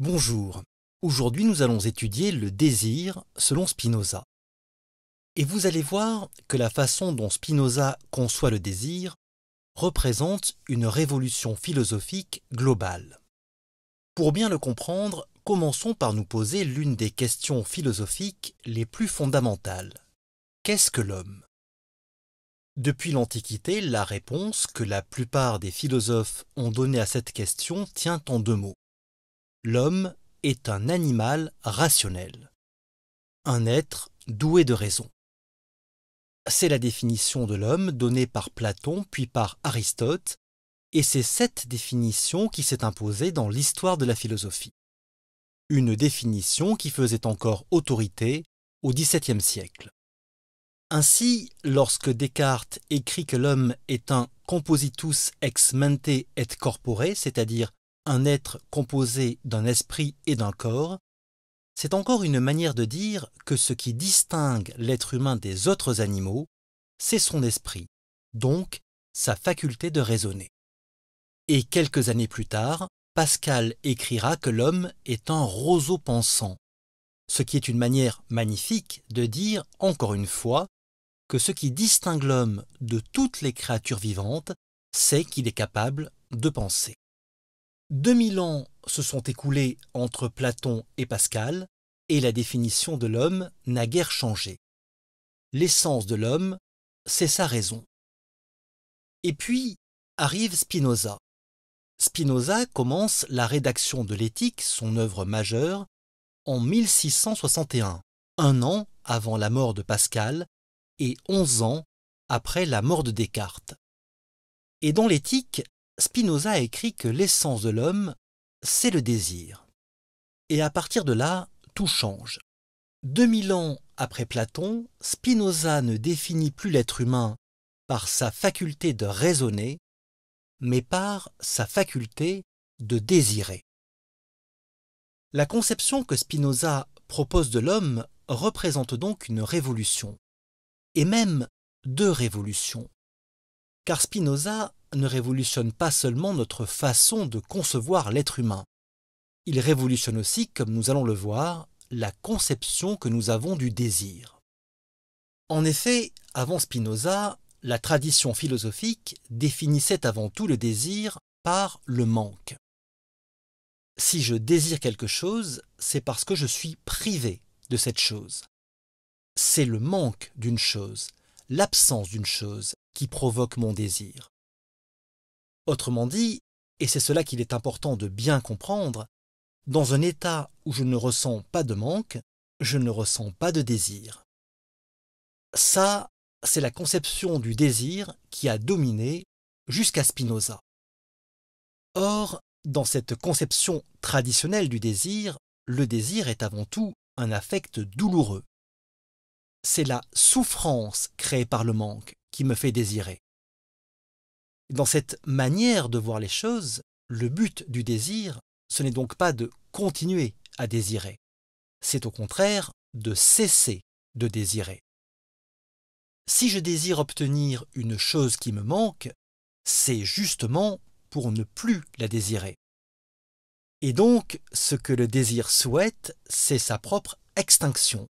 Bonjour, aujourd'hui nous allons étudier le désir selon Spinoza. Et vous allez voir que la façon dont Spinoza conçoit le désir représente une révolution philosophique globale. Pour bien le comprendre, commençons par nous poser l'une des questions philosophiques les plus fondamentales. Qu'est-ce que l'homme Depuis l'Antiquité, la réponse que la plupart des philosophes ont donnée à cette question tient en deux mots l'homme est un animal rationnel, un être doué de raison. C'est la définition de l'homme donnée par Platon puis par Aristote, et c'est cette définition qui s'est imposée dans l'histoire de la philosophie. Une définition qui faisait encore autorité au XVIIe siècle. Ainsi, lorsque Descartes écrit que l'homme est un compositus ex mente et corpore, c'est-à-dire un être composé d'un esprit et d'un corps, c'est encore une manière de dire que ce qui distingue l'être humain des autres animaux, c'est son esprit, donc sa faculté de raisonner. Et quelques années plus tard, Pascal écrira que l'homme est un roseau pensant, ce qui est une manière magnifique de dire, encore une fois, que ce qui distingue l'homme de toutes les créatures vivantes, c'est qu'il est capable de penser. 2000 ans se sont écoulés entre Platon et Pascal, et la définition de l'homme n'a guère changé. L'essence de l'homme, c'est sa raison. Et puis arrive Spinoza. Spinoza commence la rédaction de l'éthique, son œuvre majeure, en 1661, un an avant la mort de Pascal et onze ans après la mort de Descartes. Et dans l'éthique, Spinoza écrit que l'essence de l'homme, c'est le désir. Et à partir de là, tout change. 2000 ans après Platon, Spinoza ne définit plus l'être humain par sa faculté de raisonner, mais par sa faculté de désirer. La conception que Spinoza propose de l'homme représente donc une révolution, et même deux révolutions, car Spinoza ne révolutionne pas seulement notre façon de concevoir l'être humain. Il révolutionne aussi, comme nous allons le voir, la conception que nous avons du désir. En effet, avant Spinoza, la tradition philosophique définissait avant tout le désir par le manque. Si je désire quelque chose, c'est parce que je suis privé de cette chose. C'est le manque d'une chose, l'absence d'une chose qui provoque mon désir. Autrement dit, et c'est cela qu'il est important de bien comprendre, dans un état où je ne ressens pas de manque, je ne ressens pas de désir. Ça, c'est la conception du désir qui a dominé jusqu'à Spinoza. Or, dans cette conception traditionnelle du désir, le désir est avant tout un affect douloureux. C'est la souffrance créée par le manque qui me fait désirer. Dans cette manière de voir les choses, le but du désir, ce n'est donc pas de continuer à désirer, c'est au contraire de cesser de désirer. Si je désire obtenir une chose qui me manque, c'est justement pour ne plus la désirer. Et donc, ce que le désir souhaite, c'est sa propre extinction.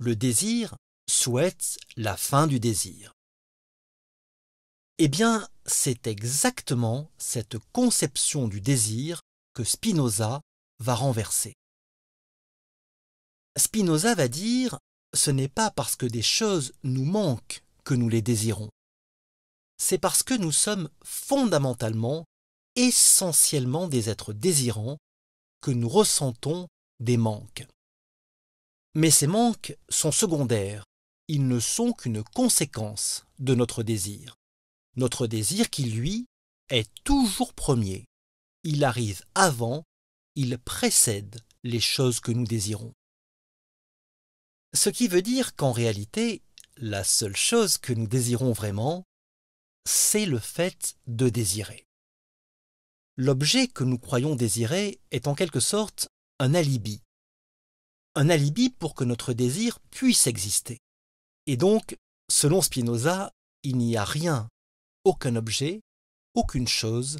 Le désir souhaite la fin du désir. Eh bien, c'est exactement cette conception du désir que Spinoza va renverser. Spinoza va dire ce n'est pas parce que des choses nous manquent que nous les désirons. C'est parce que nous sommes fondamentalement, essentiellement des êtres désirants que nous ressentons des manques. Mais ces manques sont secondaires, ils ne sont qu'une conséquence de notre désir notre désir qui, lui, est toujours premier. Il arrive avant, il précède les choses que nous désirons. Ce qui veut dire qu'en réalité, la seule chose que nous désirons vraiment, c'est le fait de désirer. L'objet que nous croyons désirer est en quelque sorte un alibi. Un alibi pour que notre désir puisse exister. Et donc, selon Spinoza, il n'y a rien aucun objet, aucune chose,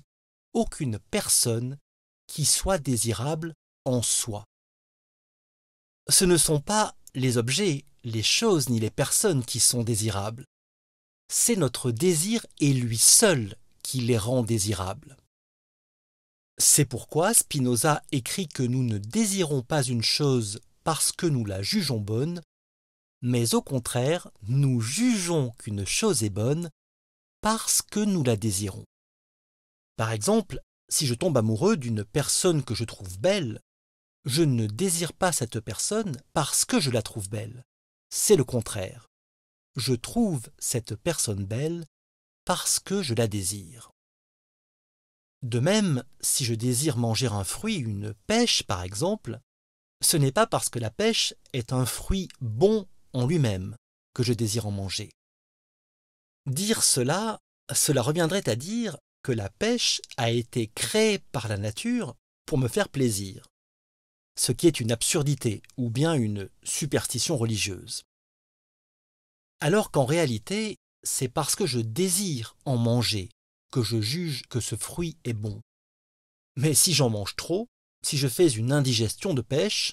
aucune personne qui soit désirable en soi. Ce ne sont pas les objets, les choses ni les personnes qui sont désirables. C'est notre désir et lui seul qui les rend désirables. C'est pourquoi Spinoza écrit que nous ne désirons pas une chose parce que nous la jugeons bonne, mais au contraire, nous jugeons qu'une chose est bonne parce que nous la désirons. Par exemple, si je tombe amoureux d'une personne que je trouve belle, je ne désire pas cette personne parce que je la trouve belle. C'est le contraire. Je trouve cette personne belle parce que je la désire. De même, si je désire manger un fruit, une pêche par exemple, ce n'est pas parce que la pêche est un fruit bon en lui-même que je désire en manger. Dire cela, cela reviendrait à dire que la pêche a été créée par la nature pour me faire plaisir, ce qui est une absurdité ou bien une superstition religieuse. Alors qu'en réalité, c'est parce que je désire en manger que je juge que ce fruit est bon. Mais si j'en mange trop, si je fais une indigestion de pêche,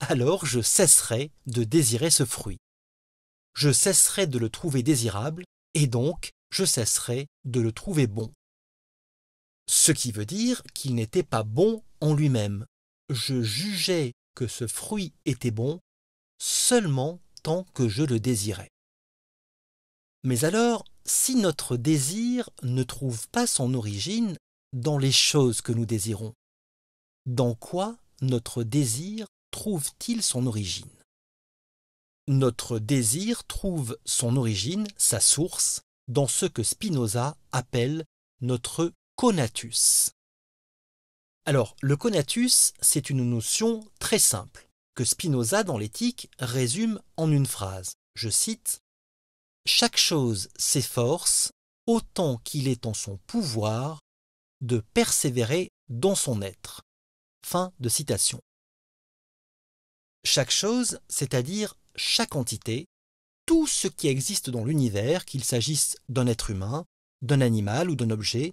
alors je cesserai de désirer ce fruit. Je cesserai de le trouver désirable et donc je cesserai de le trouver bon. Ce qui veut dire qu'il n'était pas bon en lui-même. Je jugeais que ce fruit était bon seulement tant que je le désirais. Mais alors, si notre désir ne trouve pas son origine dans les choses que nous désirons, dans quoi notre désir trouve-t-il son origine notre désir trouve son origine, sa source, dans ce que Spinoza appelle notre conatus. Alors, le conatus, c'est une notion très simple, que Spinoza dans l'éthique résume en une phrase. Je cite Chaque chose s'efforce, autant qu'il est en son pouvoir, de persévérer dans son être. Fin de citation. Chaque chose, c'est-à-dire chaque entité, tout ce qui existe dans l'univers, qu'il s'agisse d'un être humain, d'un animal ou d'un objet,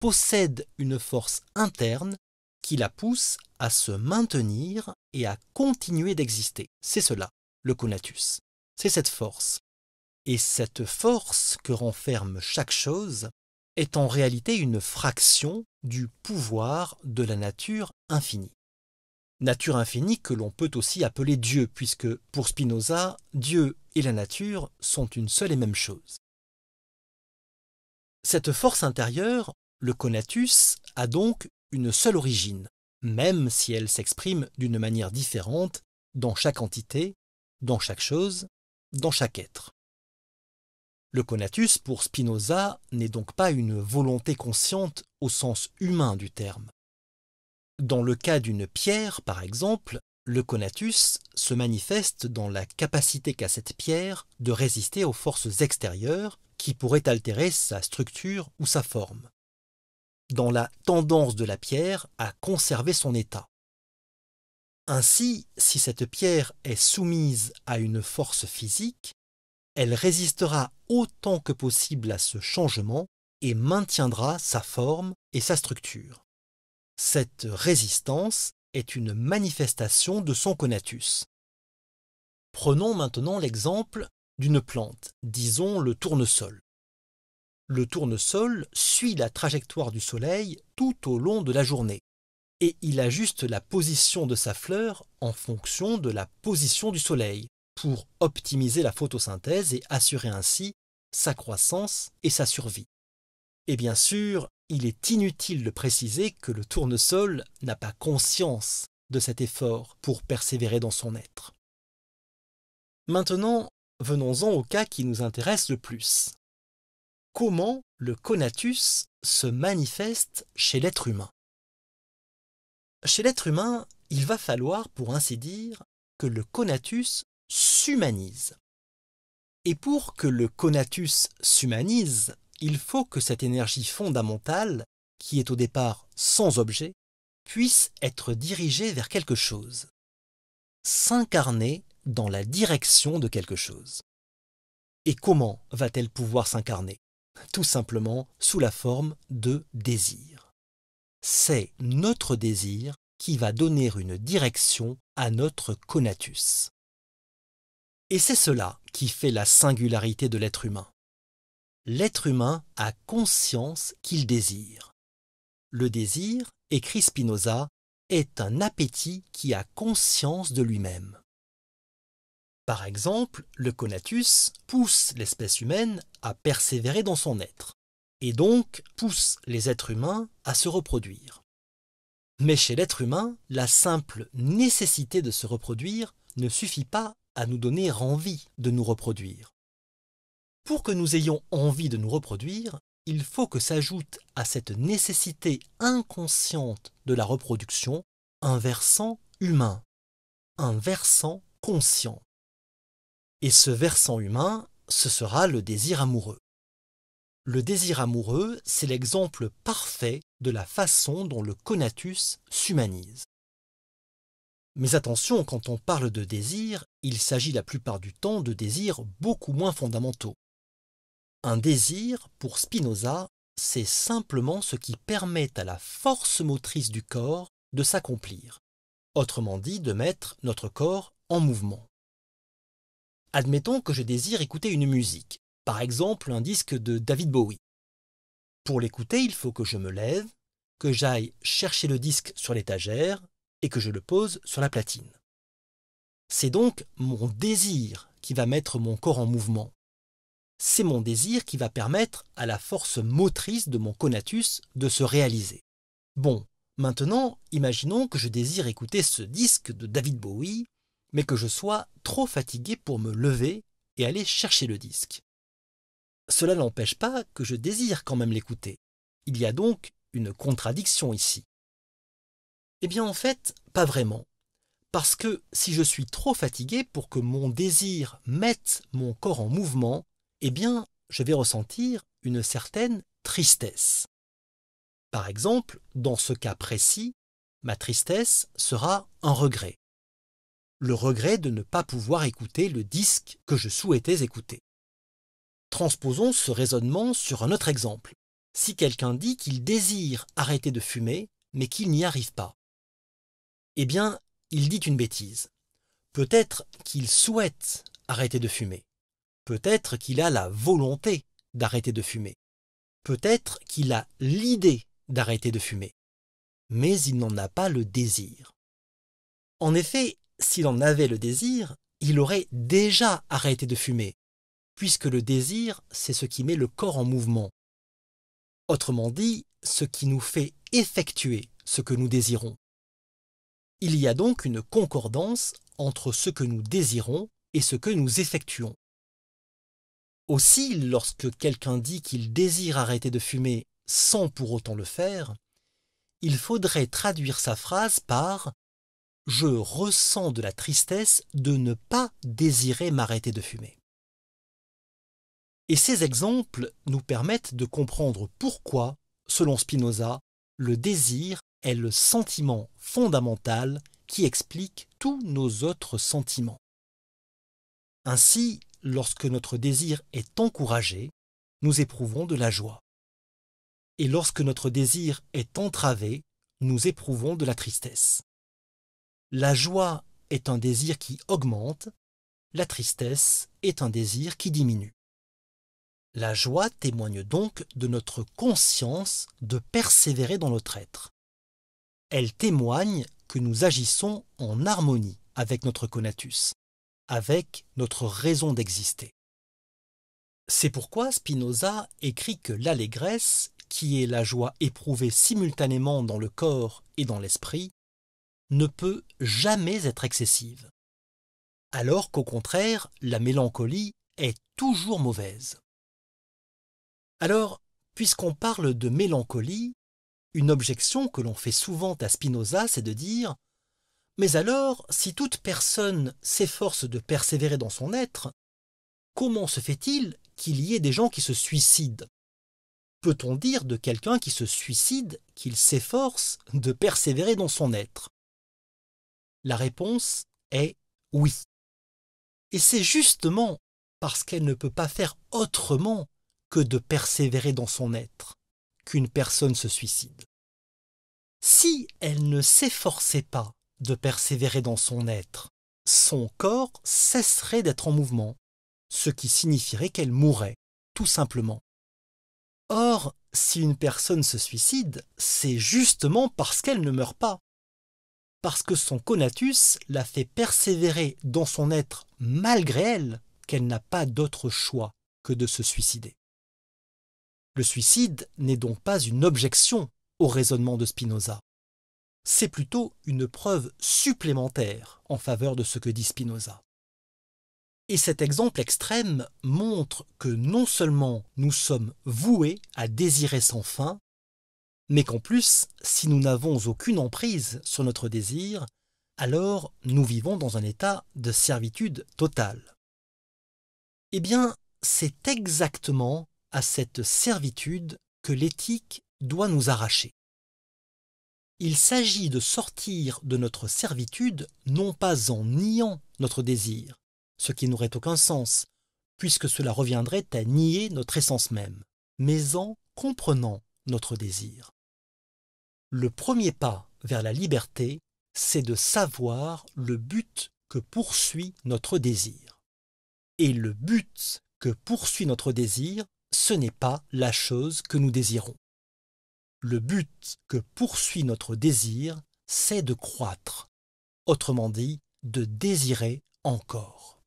possède une force interne qui la pousse à se maintenir et à continuer d'exister. C'est cela, le conatus. C'est cette force. Et cette force que renferme chaque chose est en réalité une fraction du pouvoir de la nature infinie nature infinie que l'on peut aussi appeler Dieu, puisque pour Spinoza, Dieu et la nature sont une seule et même chose. Cette force intérieure, le conatus, a donc une seule origine, même si elle s'exprime d'une manière différente dans chaque entité, dans chaque chose, dans chaque être. Le conatus, pour Spinoza, n'est donc pas une volonté consciente au sens humain du terme. Dans le cas d'une pierre, par exemple, le conatus se manifeste dans la capacité qu'a cette pierre de résister aux forces extérieures qui pourraient altérer sa structure ou sa forme, dans la tendance de la pierre à conserver son état. Ainsi, si cette pierre est soumise à une force physique, elle résistera autant que possible à ce changement et maintiendra sa forme et sa structure. Cette résistance est une manifestation de son conatus. Prenons maintenant l'exemple d'une plante, disons le tournesol. Le tournesol suit la trajectoire du soleil tout au long de la journée et il ajuste la position de sa fleur en fonction de la position du soleil pour optimiser la photosynthèse et assurer ainsi sa croissance et sa survie. Et bien sûr, il est inutile de préciser que le tournesol n'a pas conscience de cet effort pour persévérer dans son être. Maintenant, venons-en au cas qui nous intéresse le plus. Comment le conatus se manifeste chez l'être humain Chez l'être humain, il va falloir, pour ainsi dire, que le conatus s'humanise. Et pour que le conatus s'humanise, il faut que cette énergie fondamentale, qui est au départ sans objet, puisse être dirigée vers quelque chose, s'incarner dans la direction de quelque chose. Et comment va-t-elle pouvoir s'incarner Tout simplement sous la forme de désir. C'est notre désir qui va donner une direction à notre conatus. Et c'est cela qui fait la singularité de l'être humain. L'être humain a conscience qu'il désire. Le désir, écrit Spinoza, est un appétit qui a conscience de lui-même. Par exemple, le conatus pousse l'espèce humaine à persévérer dans son être, et donc pousse les êtres humains à se reproduire. Mais chez l'être humain, la simple nécessité de se reproduire ne suffit pas à nous donner envie de nous reproduire. Pour que nous ayons envie de nous reproduire, il faut que s'ajoute à cette nécessité inconsciente de la reproduction un versant humain, un versant conscient. Et ce versant humain, ce sera le désir amoureux. Le désir amoureux, c'est l'exemple parfait de la façon dont le conatus s'humanise. Mais attention, quand on parle de désir, il s'agit la plupart du temps de désirs beaucoup moins fondamentaux. Un désir, pour Spinoza, c'est simplement ce qui permet à la force motrice du corps de s'accomplir, autrement dit de mettre notre corps en mouvement. Admettons que je désire écouter une musique, par exemple un disque de David Bowie. Pour l'écouter, il faut que je me lève, que j'aille chercher le disque sur l'étagère et que je le pose sur la platine. C'est donc mon désir qui va mettre mon corps en mouvement, c'est mon désir qui va permettre à la force motrice de mon conatus de se réaliser. Bon, maintenant, imaginons que je désire écouter ce disque de David Bowie, mais que je sois trop fatigué pour me lever et aller chercher le disque. Cela n'empêche pas que je désire quand même l'écouter. Il y a donc une contradiction ici. Eh bien en fait, pas vraiment. Parce que si je suis trop fatigué pour que mon désir mette mon corps en mouvement, eh bien, je vais ressentir une certaine tristesse. Par exemple, dans ce cas précis, ma tristesse sera un regret. Le regret de ne pas pouvoir écouter le disque que je souhaitais écouter. Transposons ce raisonnement sur un autre exemple. Si quelqu'un dit qu'il désire arrêter de fumer, mais qu'il n'y arrive pas, eh bien, il dit une bêtise. Peut-être qu'il souhaite arrêter de fumer, Peut-être qu'il a la volonté d'arrêter de fumer. Peut-être qu'il a l'idée d'arrêter de fumer. Mais il n'en a pas le désir. En effet, s'il en avait le désir, il aurait déjà arrêté de fumer, puisque le désir, c'est ce qui met le corps en mouvement. Autrement dit, ce qui nous fait effectuer ce que nous désirons. Il y a donc une concordance entre ce que nous désirons et ce que nous effectuons. Aussi, lorsque quelqu'un dit qu'il désire arrêter de fumer sans pour autant le faire, il faudrait traduire sa phrase par Je ressens de la tristesse de ne pas désirer m'arrêter de fumer. Et ces exemples nous permettent de comprendre pourquoi, selon Spinoza, le désir est le sentiment fondamental qui explique tous nos autres sentiments. Ainsi, lorsque notre désir est encouragé, nous éprouvons de la joie. Et lorsque notre désir est entravé, nous éprouvons de la tristesse. La joie est un désir qui augmente, la tristesse est un désir qui diminue. La joie témoigne donc de notre conscience de persévérer dans notre être. Elle témoigne que nous agissons en harmonie avec notre conatus avec notre raison d'exister. C'est pourquoi Spinoza écrit que l'allégresse, qui est la joie éprouvée simultanément dans le corps et dans l'esprit, ne peut jamais être excessive, alors qu'au contraire, la mélancolie est toujours mauvaise. Alors, puisqu'on parle de mélancolie, une objection que l'on fait souvent à Spinoza, c'est de dire mais alors, si toute personne s'efforce de persévérer dans son être, comment se fait-il qu'il y ait des gens qui se suicident Peut-on dire de quelqu'un qui se suicide qu'il s'efforce de persévérer dans son être La réponse est oui. Et c'est justement parce qu'elle ne peut pas faire autrement que de persévérer dans son être qu'une personne se suicide. Si elle ne s'efforçait pas de persévérer dans son être, son corps cesserait d'être en mouvement, ce qui signifierait qu'elle mourrait, tout simplement. Or, si une personne se suicide, c'est justement parce qu'elle ne meurt pas. Parce que son conatus la fait persévérer dans son être malgré elle, qu'elle n'a pas d'autre choix que de se suicider. Le suicide n'est donc pas une objection au raisonnement de Spinoza c'est plutôt une preuve supplémentaire en faveur de ce que dit Spinoza. Et cet exemple extrême montre que non seulement nous sommes voués à désirer sans fin, mais qu'en plus, si nous n'avons aucune emprise sur notre désir, alors nous vivons dans un état de servitude totale. Eh bien, c'est exactement à cette servitude que l'éthique doit nous arracher. Il s'agit de sortir de notre servitude non pas en niant notre désir, ce qui n'aurait aucun sens, puisque cela reviendrait à nier notre essence même, mais en comprenant notre désir. Le premier pas vers la liberté, c'est de savoir le but que poursuit notre désir. Et le but que poursuit notre désir, ce n'est pas la chose que nous désirons. Le but que poursuit notre désir, c'est de croître, autrement dit, de désirer encore.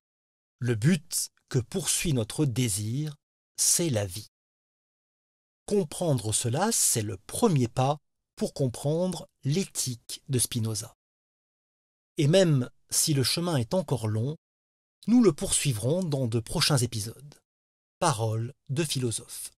Le but que poursuit notre désir, c'est la vie. Comprendre cela, c'est le premier pas pour comprendre l'éthique de Spinoza. Et même si le chemin est encore long, nous le poursuivrons dans de prochains épisodes. Parole de philosophe.